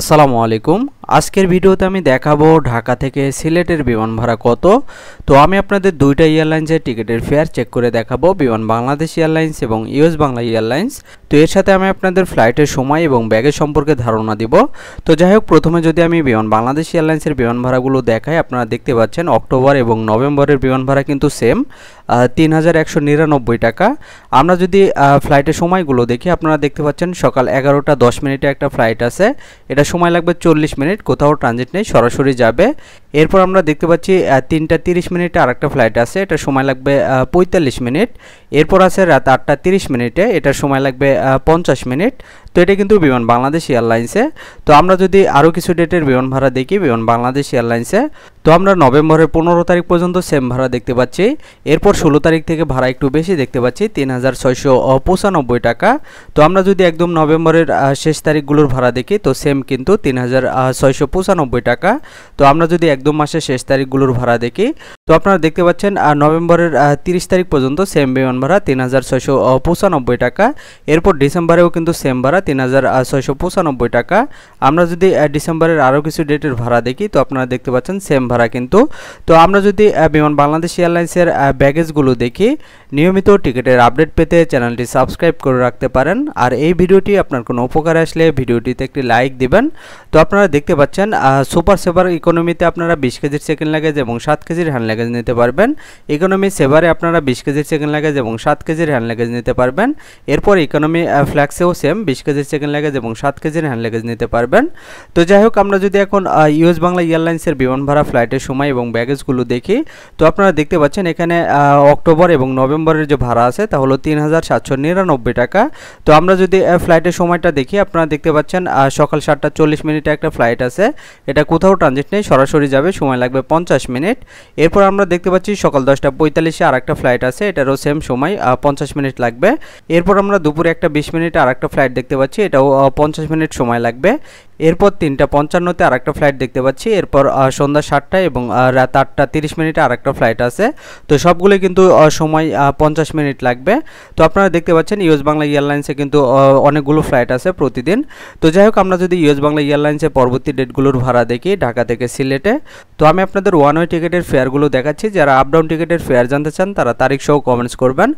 আসসালামু আলাইকুম আজকের ভিডিওতে আমি দেখাবো ঢাকা থেকে সিলেটের বিমান ভাড়া কত তো আমি আপনাদের দুইটা এয়ারলাইন্সের টিকিটের ফেয়ার চেক করে দেখাবো বিমান বাংলাদেশ এয়ারলাইন্স এবং ইউএস বাংলা এয়ারলাইন্স তো এর সাথে আমি আপনাদের ফ্লাইটের সময় এবং ব্যাগের সম্পর্কে ধারণা দিব তো যাই হোক প্রথমে যদি আমি বিমান বাংলাদেশ এয়ারলাইন্সের বিমান ভাড়াগুলো দেখাই আপনারা দেখতে পাচ্ছেন অক্টোবর এবং নভেম্বরের বিমান ভাড়া কিন্তু সেম তিন হাজার একশো নিরানব্বই টাকা আমরা যদি ফ্লাইটের সময়গুলো দেখি আপনারা দেখতে পাচ্ছেন সকাল এগারোটা দশ মিনিটে একটা ফ্লাইট আছে এটা সময় লাগবে চল্লিশ মিনিট কোথাও ট্রানজিট নেই সরাসরি যাবে এরপর আমরা দেখতে পাচ্ছি তিনটা তিরিশ মিনিটে আরেকটা ফ্লাইট আছে এটা সময় লাগবে পঁয়তাল্লিশ মিনিট এরপর আছে রাত আটটা তিরিশ মিনিটে এটার সময় লাগবে পঞ্চাশ মিনিট তো এটা কিন্তু বিমান বাংলাদেশ এয়ারলাইন্সে তো আমরা যদি আরও কিছু ডেটের বিমান ভাড়া দেখি বিমান বাংলাদেশ এয়ারলাইন্সে তো আমরা নভেম্বরের পনেরো তারিখ পর্যন্ত সেম ভাড়া দেখতে পাচ্ছি এরপর ষোলো তারিখ থেকে ভাড়া একটু বেশি দেখতে পাচ্ছি তিন হাজার ছয়শো পঁচানব্বই টাকা তো আমরা যদি একদম নভেম্বরের শেষ তারিখগুলোর ভাড়া দেখি তো সেম কিন্তু তিন হাজার ছয়শো পঁচানব্বই টাকা তো আমরা যদি এক একদম মাসের শেষ তারিখগুলোর ভাড়া দেখি তো আপনারা দেখতে পাচ্ছেন নভেম্বরের তিরিশ তারিখ পর্যন্ত সেম বিমান ভাড়া তিন হাজার ছয়শো পঁচানব্বই টাকা এরপর ডিসেম্বরেও কিন্তু সেম ভাড়া তিন হাজার ছয়শো পঁচানব্বই টাকা আমরা যদি ডিসেম্বরের আরও কিছু ডেটের ভাড়া দেখি তো আপনারা দেখতে পাচ্ছেন সেম ভাড়া কিন্তু তো আমরা যদি বিমান বাংলাদেশ এয়ারলাইন্সের ব্যাগেজগুলো দেখি নিয়মিত টিকিটের আপডেট পেতে চ্যানেলটি সাবস্ক্রাইব করে রাখতে পারেন আর এই ভিডিওটি আপনার কোনো উপকারে আসলে ভিডিওটিতে একটি লাইক দিবেন তো আপনারা দেখতে পাচ্ছেন সুপার সেভার ইকোনমিতে আপনারা বিশ কেজির সেকেন্ড লাগেজ এবং সাত কেজির হ্যান্ড লাগেজ নিতে পারবেন ইকোনমি সেভারে আপনারা বিশ কেজির সেকেন্ড লাগেজ এবং সাত কেজির হ্যান্ড লাগেজ নিতে পারবেন এরপর ইকোনমি ফ্ল্যাক্সেও সেম বিশ কেজির সেকেন্ড লাগেজ এবং সাত কেজির হ্যান্ড লাগেজ নিতে পারবেন তো যাই হোক আমরা যদি এখন ইউএস বাংলা এয়ারলাইন্সের বিমান ভাড়া ফ্লাইটের সময় এবং ব্যাগেজগুলো দেখি তো আপনারা দেখতে পাচ্ছেন এখানে অক্টোবর এবং নভেম্বরের যে ভাড়া আছে তা হলো তিন হাজার সাতশো নিরানব্বই টাকা তো আমরা যদি ফ্লাইটের সময়টা দেখি আপনারা দেখতে পাচ্ছেন সকাল সাতটা চল্লিশ মিনিটে একটা ফ্লাইট আছে এটা কোথাও ট্রানজিট নেই সরাসরি যাবে সময় লাগবে পঞ্চাশ মিনিট এরপর তারপর আমরা দেখতে পাচ্ছি সকাল দশটা পঁয়তাল্লিশে আর একটা ফ্লাইট আছে এটারও সেম সময় পঞ্চাশ মিনিট লাগবে এরপর আমরা দুপুরে একটা বিশ মিনিট আর একটা ফ্লাইট দেখতে পাচ্ছি এটাও পঞ্চাশ মিনিট সময় লাগবে এরপর তিনটা পঞ্চান্নতে আর একটা ফ্লাইট দেখতে পাচ্ছি এরপর সন্ধ্যা সাতটা এবং রাত আটটা তিরিশ মিনিটে আর একটা ফ্লাইট আছে তো সবগুলো কিন্তু সময় পঞ্চাশ মিনিট লাগবে তো আপনারা দেখতে পাচ্ছেন ইউএস বাংলা এয়ারলাইন্সে কিন্তু অনেকগুলো ফ্লাইট আছে প্রতিদিন তো যাই হোক আমরা যদি ইউএস বাংলা এয়ারলাইন্সে পরবর্তী ডেটগুলোর ভাড়া দেখি ঢাকা থেকে সিলেটে তো আমি আপনাদের ওয়ান ওয়ে টিকিটের ফেয়ারগুলো দেখাচ্ছি যারা আপ ডাউন টিকিটের ফেয়ার জানতে চান তারা তারিখ সহ কমেন্টস করবেন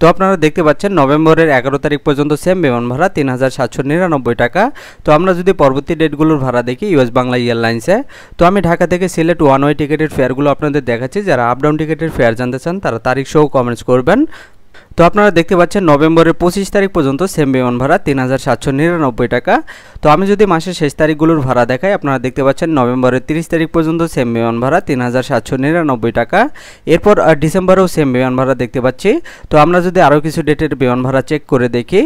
তো আপনারা দেখতে পাচ্ছেন নভেম্বরের এগারো তারিখ পর্যন্ত সেম বিমান ভাড়া তিন হাজার সাতশো নিরানব্বই টাকা তো আমরা যদি পরবর্তী ডেটগুলোর ভাড়া দেখি ইউএস বাংলা এয়ারলাইন্সে তো আমি ঢাকা থেকে সিলেট ওয়ান ওয়ে টিকিটের ফেয়ারগুলো আপনাদের দেখাচ্ছি যারা আপ ডাউন টিকিটের ফেয়ার জানতে চান তারা তারিখ সহ কমেন্টস করবেন তো আপনারা দেখতে পাচ্ছেন নভেম্বরের পঁচিশ তারিখ পর্যন্ত সেম বিমান ভাড়া তিন হাজার সাতশো নিরানব্বই টাকা তো আমি যদি মাসের শেষ তারিখগুলোর ভাড়া দেখাই আপনারা দেখতে পাচ্ছেন নভেম্বরের তিরিশ তারিখ পর্যন্ত সেম বিমান ভাড়া তিন হাজার সাতশো নিরানব্বই টাকা এরপর ডিসেম্বরেও সেম বিমান ভাড়া দেখতে পাচ্ছি তো আমরা যদি আরও কিছু ডেটের বিমান ভাড়া চেক করে দেখি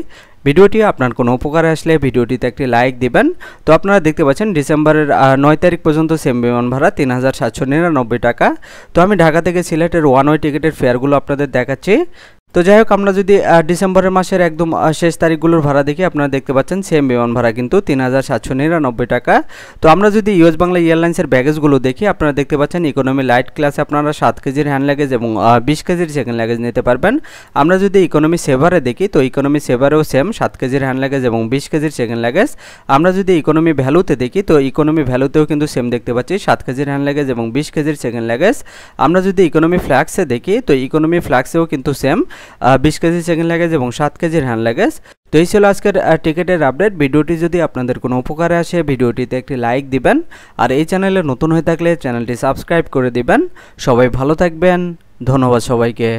ভিডিওটি আপনার কোনো উপকারে আসলে ভিডিওটিতে একটি লাইক দিবেন তো আপনারা দেখতে পাচ্ছেন ডিসেম্বরের নয় তারিখ পর্যন্ত সেম বিমান ভাড়া তিন হাজার সাতশো নিরানব্বই টাকা তো আমি ঢাকা থেকে সিলেটের ওয়ান ওয়ে টিকিটের ফেয়ারগুলো আপনাদের দেখাচ্ছি তো যাই হোক আমরা যদি ডিসেম্বরের মাসের একদম শেষ তারিখগুলোর ভাড়া দেখি আপনারা দেখতে পাচ্ছেন সেম বিমান ভাড়া কিন্তু তিন হাজার সাতশো নিরানব্বই টাকা তো আমরা যদি ইউএস বাংলা এয়ারলাইন্সের ব্যাগেজগুলো দেখি আপনারা দেখতে পাচ্ছেন ইকোনমি লাইট ক্লাসে আপনারা সাত কেজির হ্যান্ড লাগেজ এবং বিশ কেজির সেকেন্ড লাগেজ নিতে পারবেন আমরা যদি ইকোনমি সেভারে দেখি তো ইকোনমি সেভারেও সেম সাত কেজির হ্যান্ড লাগেজ এবং বিশ কেজির সেকেন্ড লাগেজ আমরা যদি ইকোনমি ভ্যালুতে দেখি তো ইকোনমি ভ্যালুতেও কিন্তু সেম দেখতে পাচ্ছি সাত কেজির হ্যান্ড লাগেজ এবং বিশ কেজির সেকেন্ড লাগেজ আমরা যদি ইকোনমি ফ্ল্যাক্সে দেখি তো ইকোনমি ফ্ল্যাক্সেও কিন্তু সেম বিশ কেজি চিকেন লাগেজ এবং সাত কেজি হ্যান্ড লাগেজ তো এই ছিল আজকের টিকিটের আপডেট ভিডিওটি যদি আপনাদের কোনো উপকারে আসে ভিডিওটিতে একটি লাইক দিবেন আর এই চ্যানেলে নতুন হয়ে থাকলে চ্যানেলটি সাবস্ক্রাইব করে দিবেন সবাই ভালো থাকবেন ধন্যবাদ সবাইকে